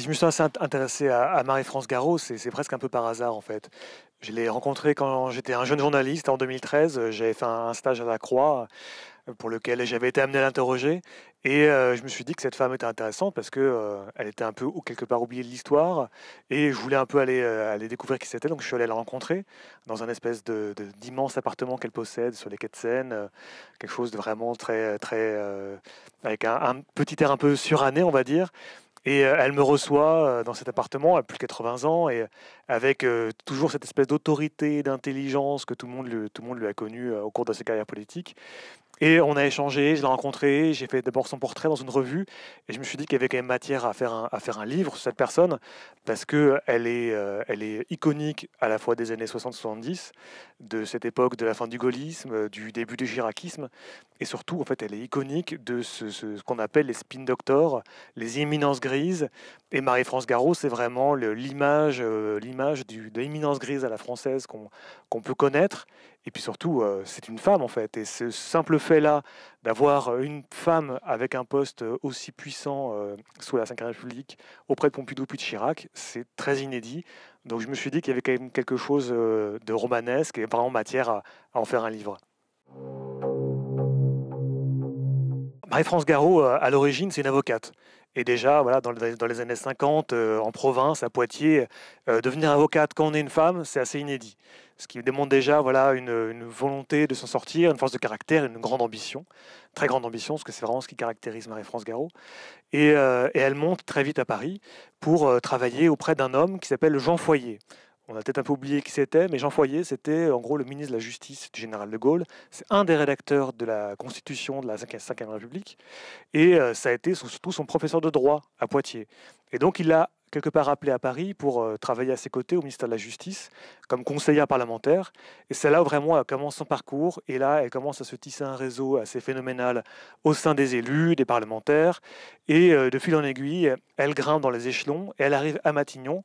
si je me suis assez intéressé à, Marie-France Garot, c'est presque un peu par hasard en fait. Je l'ai rencontrée quand j'étais un jeune journaliste en 2013. Euh, j'avais fait un stage à la Croix euh, pour lequel j'avais été amené à l'interroger. Et euh, je me suis dit que cette femme était intéressante parce que elle était un peu ou quelque part oubliée de l'histoire. Et je voulais un peu aller, aller découvrir qui c'était. Donc je suis allé la rencontrer dans un espèce de, d'immense appartement qu'elle possède sur les quais de Seine. quelque chose de vraiment très, très avec un, petit air un peu suranné, on va dire. Et euh, elle me reçoit euh, dans cet appartement, a plus de 80 ans, et euh, avec toujours cette espèce d'autorité, d'intelligence que tout le monde, tout le monde lui a connue au cours de sa carrière politique. Et on a échangé, je l'ai rencontré, j'ai fait d'abord son portrait dans une revue, et je me suis dit qu'il y avait quand même matière à faire un, à faire un livre sur cette personne, parce qu'elle euh, est, euh, est iconique à la fois des années 60-70, de cette époque de la fin du gaullisme, euh, du début du chiracisme, et surtout, en fait, elle est iconique de ce, qu'on appelle les spin doctors, les éminences grises, et Marie-France Garraud c'est vraiment l'image de l'éminence grise à la française qu'on peut connaître, et puis surtout, euh, c'est une femme en fait. Et ce simple fait-là d'avoir euh, une femme avec un poste euh, aussi puissant sous la Ve République auprès de Pompidou puis de Chirac, c'est très inédit. Donc je me suis dit qu'il y avait quand même quelque chose de romanesque et vraiment matière à, en faire un livre. Marie-France Garot, à l'origine, c'est une avocate. Et déjà, voilà, dans, les, années 50, euh, en province, à Poitiers, euh, devenir avocate quand on est une femme, c'est assez inédit. Ce qui démontre déjà voilà, une, volonté de s'en sortir, une force de caractère, une grande ambition, très grande ambition, parce que c'est vraiment ce qui caractérise Marie-France Garot. Et, euh, et, elle monte très vite à Paris pour travailler auprès d'un homme qui s'appelle Jean Foyer on a peut-être un peu oublié qui c'était, mais Jean Foyer, c'était en gros le ministre de la Justice du général de Gaulle. C'est un des rédacteurs de la Constitution de la 5e République. Et euh, ça a été surtout son professeur de droit à Poitiers. Et donc il a quelque part appelée à Paris pour euh, travailler à ses côtés au ministère de la Justice comme conseillère parlementaire. Et c'est là vraiment elle commence son parcours. Et là, elle commence à se tisser un réseau assez phénoménal au sein des élus, des parlementaires. Et euh, de fil en aiguille, elle grimpe dans les échelons et elle arrive à Matignon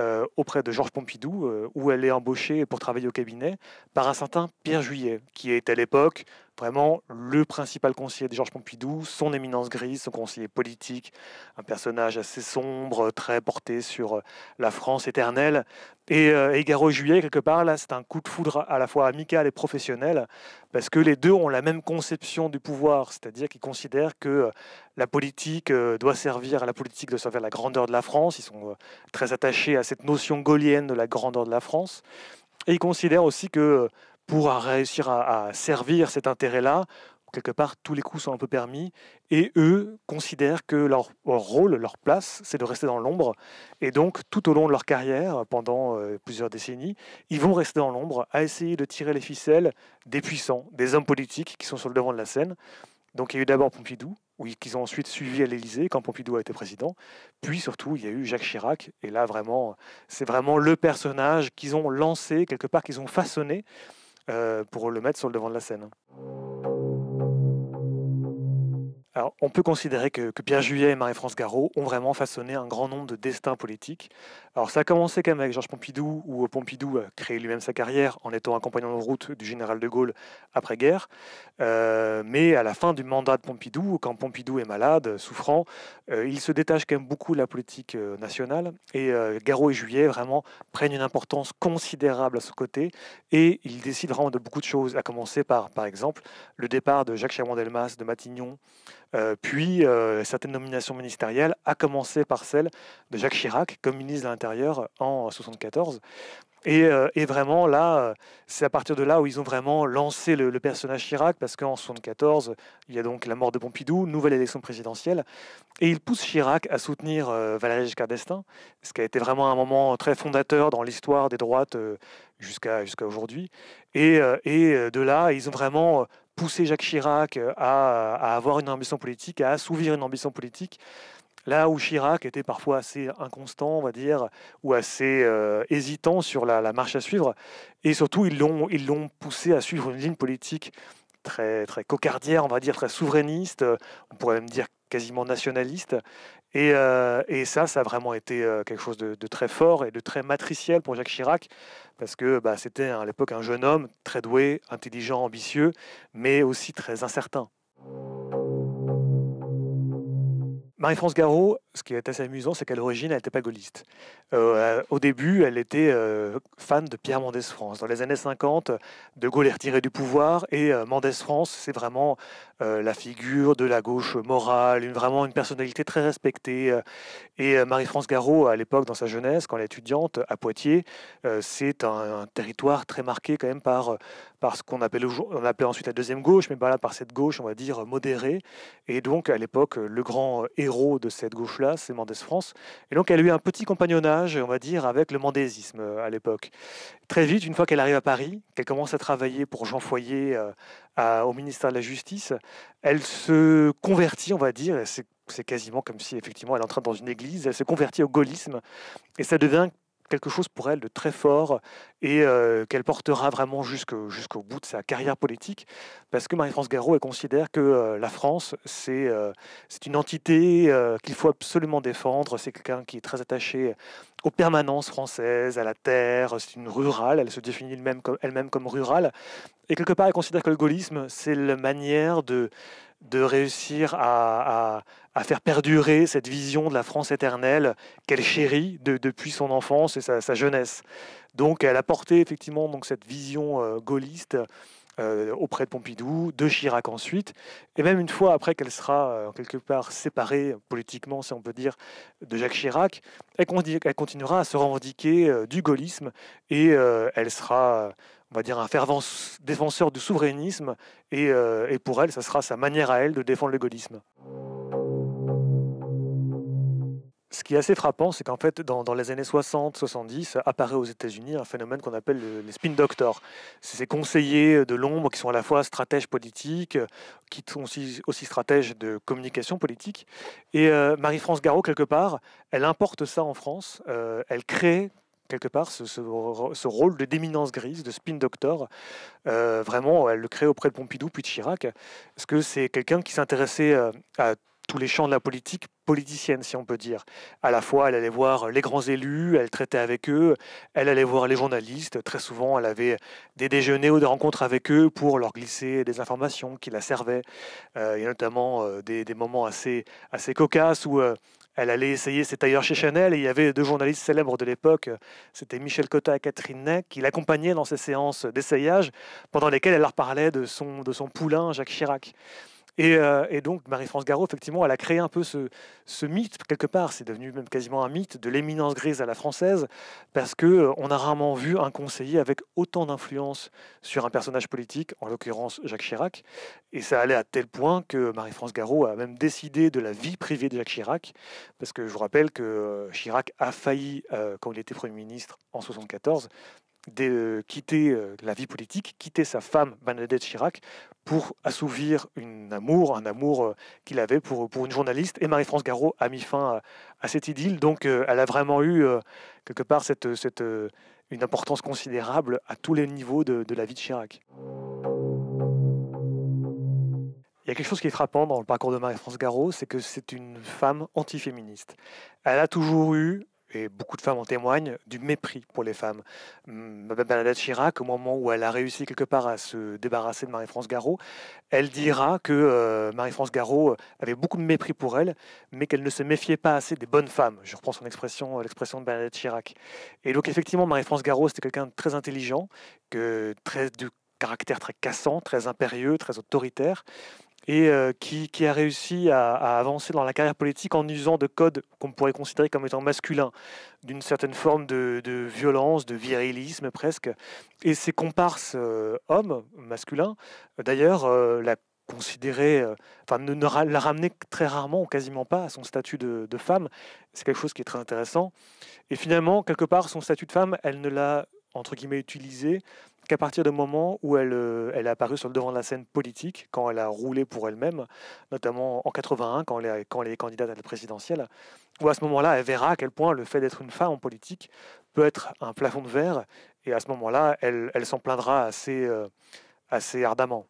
euh, auprès de Georges Pompidou, où elle est embauchée pour travailler au cabinet par un certain Pierre Juillet, qui est à l'époque vraiment le principal conseiller de Georges Pompidou, son éminence grise, son conseiller politique, un personnage assez sombre, très porté sur euh, la France éternelle. Et, euh, Juillet, quelque part, là, c'est un coup de foudre à la fois amical et professionnel, parce que les deux ont la même conception du pouvoir, c'est-à-dire qu'ils considèrent que euh, euh, la politique doit servir à la politique de servir la grandeur de la France. Ils sont très attachés à cette notion gaulienne de la grandeur de la France. Et ils considèrent aussi que pour réussir à, servir cet intérêt-là, quelque part, tous les coups sont un peu permis, et eux considèrent que leur, rôle, leur place, c'est de rester dans l'ombre, et donc tout au long de leur carrière, pendant euh, plusieurs décennies, ils vont rester dans l'ombre à essayer de tirer les ficelles des puissants, des hommes politiques qui sont sur le devant de la scène. Donc il y a eu d'abord Pompidou, qu'ils ont ensuite suivi à l'Élysée quand Pompidou a été président. Puis surtout, il y a eu Jacques Chirac. Et là, vraiment, c'est vraiment le personnage qu'ils ont lancé, quelque part, qu'ils ont façonné euh, pour le mettre sur le devant de la scène on peut considérer que, Pierre Juillet et Marie-France Garot ont vraiment façonné un grand nombre de destins politiques. Alors, ça a commencé quand même avec Georges Pompidou, où euh, Pompidou a créé lui-même sa carrière en étant un compagnon de route du général de Gaulle après-guerre. Euh, mais à la fin du mandat de Pompidou, quand Pompidou est malade, souffrant, euh, il se détache quand même beaucoup de la politique nationale. Et Garot et Juillet vraiment prennent une importance considérable à ce côté. Et ils décident vraiment de beaucoup de choses, à commencer par, par exemple, le départ de Jacques chirac delmas de Matignon. Euh, puis certaines euh, nominations ministérielles, à commencer par celle de Jacques Chirac comme ministre de l'Intérieur euh, en 1974. Et, vraiment, là, c'est à partir de là où ils ont vraiment lancé le, personnage Chirac, parce qu'en 1974, il y a donc la mort de Pompidou, nouvelle élection présidentielle, et ils poussent Chirac à soutenir valérie Valéry Giscard d'Estaing, ce qui a été vraiment un moment très fondateur dans l'histoire des droites jusqu'à aujourd'hui. et, de là, ils ont vraiment pousser Jacques Chirac euh, à, avoir une ambition politique, à assouvir une ambition politique. Là où Chirac était parfois assez inconstant, on va dire, ou assez euh, hésitant sur la, marche à suivre, et surtout ils l'ont, ils l'ont poussé à suivre une ligne politique très, très cocardière, on va dire, très souverainiste, on pourrait même dire quasiment nationaliste, euh, et, ça, ça a vraiment été euh, quelque chose de, très fort et de très matriciel pour Jacques Chirac, parce que bah, c'était à l'époque un jeune homme très doué, intelligent, ambitieux, mais aussi très incertain. Marie-France Garraud, ce qui est assez amusant, c'est qu'à l'origine, elle n'était pas gaulliste. Euh, au début, elle était euh, fan de Pierre Mendès France. Dans les années 50, De Gaulle est retiré du pouvoir et euh, Mendès France, c'est vraiment la figure de la gauche morale, une, vraiment une personnalité très respectée. Et Marie-France Garraud, à l'époque, dans sa jeunesse, quand elle est étudiante à Poitiers, c'est un, territoire très marqué quand même par par ce qu'on appelle, appelait ensuite la deuxième gauche, mais par là, par cette gauche, on va dire, modérée. Et donc, à l'époque, le grand euh, héros de cette gauche-là, c'est Mendès France. Et donc, elle a eu un petit compagnonnage, on va dire, avec le mendésisme euh, à l'époque. Très vite, une fois qu'elle arrive à Paris, qu'elle commence à travailler pour Jean Foyer euh, au ministère de la Justice, elle se convertit, on va dire, c'est quasiment comme si effectivement elle entrait dans une église, elle se convertit au gaullisme et ça devient quelque chose pour elle de très fort et euh, qu'elle portera vraiment jusqu'au bout de sa carrière politique, parce que Marie-France Garraud, elle considère que euh, la France, c'est euh, c'est une entité qu'il faut absolument défendre, c'est quelqu'un qui est très attaché aux permanences françaises, à la terre, c'est une rurale, elle se définit elle-même comme, elle comme rurale, et quelque part, elle considère que le gaullisme, c'est la manière de de réussir à, faire perdurer cette vision de la France éternelle qu'elle chérit depuis son enfance et sa, jeunesse. Donc elle a porté effectivement donc, cette vision euh, gaulliste euh, auprès de Pompidou, de Chirac ensuite, et même une fois après qu'elle sera euh, en quelque part séparée politiquement, si on peut dire, de Jacques Chirac, elle continuera à se revendiquer du gaullisme et elle sera on va dire, un fervent défenseur du souverainisme, euh, et, pour elle, ça sera sa manière à elle de défendre le gaullisme. Ce qui est assez frappant, c'est qu'en fait, dans, les années 60-70, apparaît aux États-Unis un phénomène qu'on appelle les spin doctors. C'est ces conseillers de l'ombre qui sont à la fois stratèges politiques, qui sont aussi, stratèges de communication politique. Et euh, Marie-France Garraud, quelque part, elle importe ça en France. Euh, elle crée quelque part ce, rôle de d'éminence grise, de spin doctor. Euh, vraiment, elle le crée auprès de Pompidou puis de Chirac. Parce que c'est quelqu'un qui s'intéressait euh, à tous les champs de la politique politicienne, si on peut dire. À la fois, elle allait voir les grands élus, elle traitait avec eux, elle allait voir les journalistes. Très souvent, elle avait des déjeuners ou des rencontres avec eux pour leur glisser des informations qui la servaient. Euh, il y a notamment des, moments assez, assez cocasses où elle allait essayer ses tailleurs chez Chanel et il y avait deux journalistes célèbres de l'époque, c'était Michel Cotta et Catherine Ney, qui l'accompagnaient dans ses séances d'essayage pendant lesquelles elle leur parlait de son poulain Jacques Chirac. Euh, et, donc Marie-France Garot, effectivement, elle a créé un peu ce, ce mythe, quelque part, c'est devenu même quasiment un mythe de l'éminence grise à la française, parce qu'on euh, on a rarement vu un conseiller avec autant d'influence sur un personnage politique, en l'occurrence Jacques Chirac, et ça allait à tel point que Marie-France Garot a même décidé de la vie privée de Jacques Chirac, parce que je vous rappelle que euh, Chirac a failli, quand il était Premier ministre en 1974, de euh, quitter euh, la vie politique, quitter sa femme Bernadette Chirac pour assouvir une amour, un amour euh, qu'il avait pour, pour une journaliste. Et Marie-France Garot a mis fin à, cette idylle. Donc elle a vraiment eu quelque part une importance considérable à tous les niveaux de, la vie de Chirac. Il y a quelque chose qui est frappant dans le parcours de Marie-France Garot, c'est que c'est une femme antiféministe. Elle a toujours eu et beaucoup de femmes en témoignent, du mépris pour les femmes. Hum, Bernadette Chirac, au moment où elle a réussi quelque part à se débarrasser de Marie-France Garot, elle dira que euh, Marie-France Garot euh, avait beaucoup de mépris pour elle, mais qu'elle ne se méfiait pas assez des bonnes femmes. Je reprends son expression, euh, l'expression de Bernadette Chirac. Et donc effectivement, Marie-France Garot, c'était quelqu'un de très intelligent, que, très, du caractère très cassant, très impérieux, très autoritaire et euh, qui, a réussi à, avancer dans la carrière politique en usant de codes qu'on pourrait considérer comme étant masculins, d'une certaine forme de, violence, de virilisme presque. Et ses comparses euh, hommes, masculins, d'ailleurs, euh, la considérer, enfin ne, la ramener très rarement ou quasiment pas à son statut de, de femme. C'est quelque chose qui est très intéressant. Et finalement, quelque part, son statut de femme, elle ne l'a, entre guillemets, utilisé qu'à partir du moment où elle, euh, elle est apparue sur le devant de la scène politique, quand elle a roulé pour elle-même, notamment en 81, quand elle, est, candidate à la présidentielle, où à ce moment-là, elle verra à quel point le fait d'être une femme en politique peut être un plafond de verre, et à ce moment-là, elle, s'en plaindra assez, euh, assez ardemment.